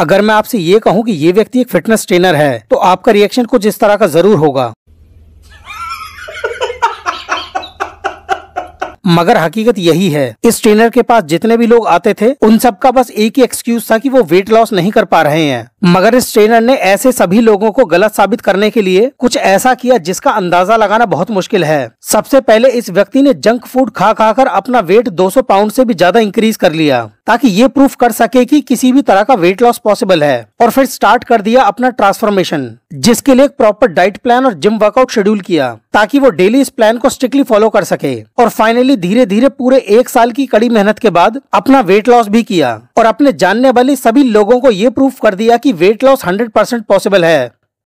अगर मैं आपसे ये कहूँ कि ये व्यक्ति एक फिटनेस ट्रेनर है तो आपका रिएक्शन कुछ इस तरह का जरूर होगा मगर हकीकत यही है इस ट्रेनर के पास जितने भी लोग आते थे उन सब का बस एक ही एक्सक्यूज था कि वो वेट लॉस नहीं कर पा रहे हैं मगर इस ट्रेनर ने ऐसे सभी लोगों को गलत साबित करने के लिए कुछ ऐसा किया जिसका अंदाजा लगाना बहुत मुश्किल है सबसे पहले इस व्यक्ति ने जंक फूड खा खा कर अपना वेट 200 पाउंड से भी ज्यादा इंक्रीज कर लिया ताकि ये प्रूफ कर सके कि किसी भी तरह का वेट लॉस पॉसिबल है और फिर स्टार्ट कर दिया अपना ट्रांसफॉर्मेशन जिसके लिए एक प्रॉपर डाइट प्लान और जिम वर्कआउट शेड्यूल किया ताकि वो डेली इस प्लान को स्ट्रिक्टली फॉलो कर सके और फाइनली धीरे धीरे पूरे एक साल की कड़ी मेहनत के बाद अपना वेट लॉस भी किया और अपने जानने वाले सभी लोगों को ये प्रूफ कर दिया कि वेट लॉस 100% पॉसिबल है